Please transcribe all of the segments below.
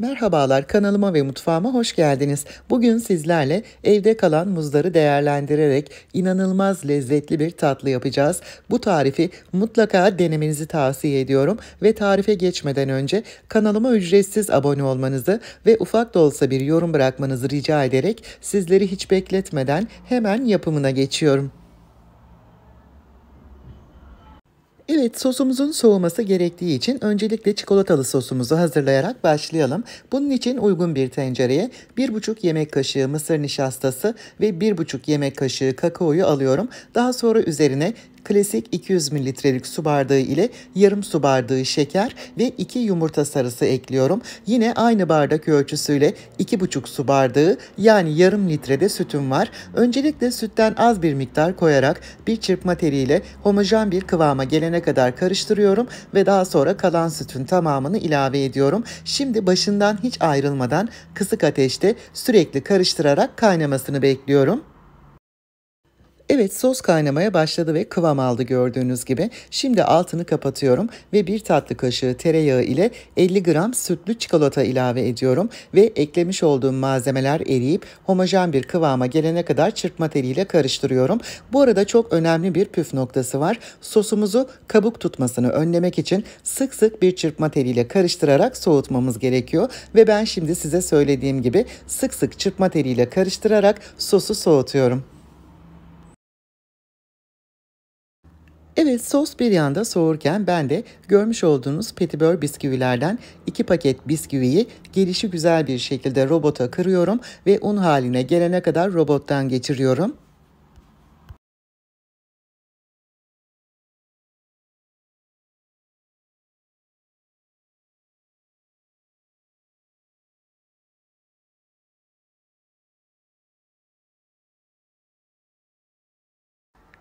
Merhabalar kanalıma ve mutfağıma hoş geldiniz. Bugün sizlerle evde kalan muzları değerlendirerek inanılmaz lezzetli bir tatlı yapacağız. Bu tarifi mutlaka denemenizi tavsiye ediyorum ve tarife geçmeden önce kanalıma ücretsiz abone olmanızı ve ufak da olsa bir yorum bırakmanızı rica ederek sizleri hiç bekletmeden hemen yapımına geçiyorum. Evet sosumuzun soğuması gerektiği için öncelikle çikolatalı sosumuzu hazırlayarak başlayalım. Bunun için uygun bir tencereye 1,5 yemek kaşığı mısır nişastası ve 1,5 yemek kaşığı kakaoyu alıyorum. Daha sonra üzerine klasik 200 mililitrelik su bardağı ile yarım su bardağı şeker ve 2 yumurta sarısı ekliyorum. Yine aynı bardak ölçüsüyle 2,5 su bardağı yani yarım litrede sütüm var. Öncelikle sütten az bir miktar koyarak bir çırpma teliyle homojen bir kıvama gelene kadar kadar karıştırıyorum ve daha sonra kalan sütün tamamını ilave ediyorum. Şimdi başından hiç ayrılmadan kısık ateşte sürekli karıştırarak kaynamasını bekliyorum. Evet sos kaynamaya başladı ve kıvam aldı gördüğünüz gibi. Şimdi altını kapatıyorum ve bir tatlı kaşığı tereyağı ile 50 gram sütlü çikolata ilave ediyorum ve eklemiş olduğum malzemeler eriyip homojen bir kıvama gelene kadar çırpma teliyle karıştırıyorum. Bu arada çok önemli bir püf noktası var. Sosumuzu kabuk tutmasını önlemek için sık sık bir çırpma teliyle karıştırarak soğutmamız gerekiyor ve ben şimdi size söylediğim gibi sık sık çırpma teliyle karıştırarak sosu soğutuyorum. Evet sos bir yanda soğurken ben de görmüş olduğunuz petibör bisküvilerden iki paket bisküviyi gelişi güzel bir şekilde robota kırıyorum ve un haline gelene kadar robottan geçiriyorum.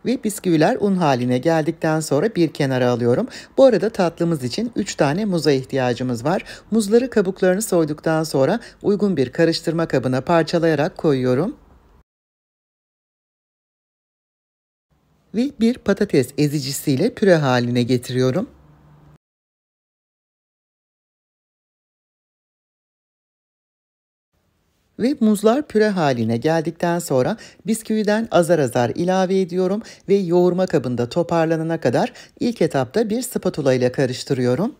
ve bisküviler un haline geldikten sonra bir kenara alıyorum. Bu arada tatlımız için 3 tane muza ihtiyacımız var. Muzları kabuklarını soyduktan sonra uygun bir karıştırma kabına parçalayarak koyuyorum. Ve bir patates ezicisiyle püre haline getiriyorum. ve muzlar püre haline geldikten sonra bisküviden azar azar ilave ediyorum ve yoğurma kabında toparlanana kadar ilk etapta bir spatula ile karıştırıyorum.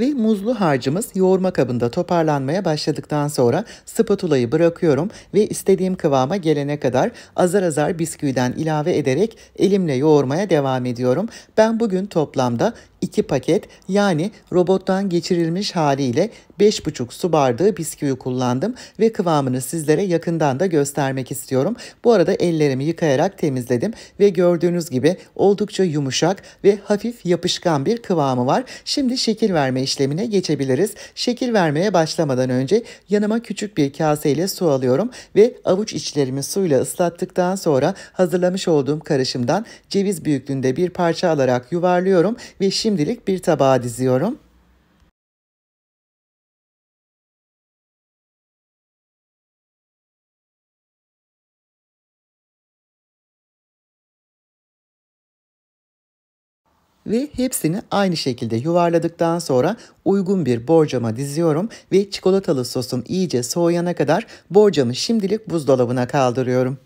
ve muzlu harcımız yoğurma kabında toparlanmaya başladıktan sonra spatulayı bırakıyorum ve istediğim kıvama gelene kadar azar azar bisküviden ilave ederek elimle yoğurmaya devam ediyorum. Ben bugün toplamda 2 paket yani robottan geçirilmiş haliyle 5,5 su bardağı bisküvi kullandım ve kıvamını sizlere yakından da göstermek istiyorum. Bu arada ellerimi yıkayarak temizledim ve gördüğünüz gibi oldukça yumuşak ve hafif yapışkan bir kıvamı var. Şimdi şekil verme işlemine geçebiliriz. Şekil vermeye başlamadan önce yanıma küçük bir kaseyle su alıyorum ve avuç içlerimi suyla ıslattıktan sonra hazırlamış olduğum karışımdan ceviz büyüklüğünde bir parça alarak yuvarlıyorum ve şimdi Şimdilik bir tabağa diziyorum. ve hepsini aynı şekilde yuvarladıktan sonra uygun bir borcama diziyorum ve çikolatalı sosum iyice soğuyana kadar borcamı şimdilik buzdolabına kaldırıyorum.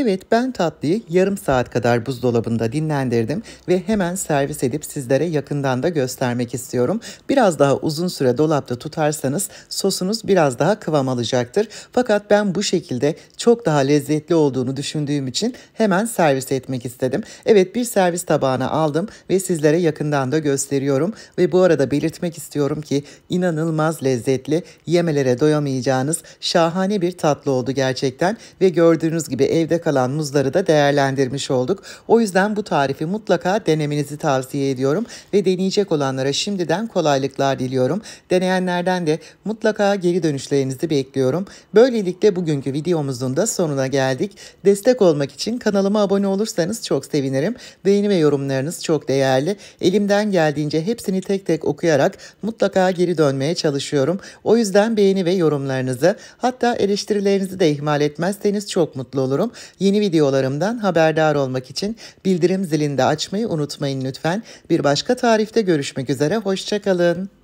Evet ben tatlıyı yarım saat kadar buzdolabında dinlendirdim ve hemen servis edip sizlere yakından da göstermek istiyorum. Biraz daha uzun süre dolapta tutarsanız sosunuz biraz daha kıvam alacaktır. Fakat ben bu şekilde çok daha lezzetli olduğunu düşündüğüm için hemen servis etmek istedim. Evet bir servis tabağına aldım ve sizlere yakından da gösteriyorum. Ve bu arada belirtmek istiyorum ki inanılmaz lezzetli yemelere doyamayacağınız şahane bir tatlı oldu gerçekten. Ve gördüğünüz gibi evde kalan muzları da değerlendirmiş olduk. O yüzden bu tarifi mutlaka denemenizi tavsiye ediyorum ve deneyecek olanlara şimdiden kolaylıklar diliyorum. Deneyenlerden de mutlaka geri dönüşlerinizi bekliyorum. Böylelikle bugünkü videomuzun da sonuna geldik. Destek olmak için kanalıma abone olursanız çok sevinirim. Beğeni ve yorumlarınız çok değerli. Elimden geldiğince hepsini tek tek okuyarak mutlaka geri dönmeye çalışıyorum. O yüzden beğeni ve yorumlarınızı hatta eleştirilerinizi de ihmal etmezseniz çok mutlu olurum. Yeni videolarımdan haberdar olmak için bildirim zilini de açmayı unutmayın lütfen. Bir başka tarifte görüşmek üzere, hoşçakalın.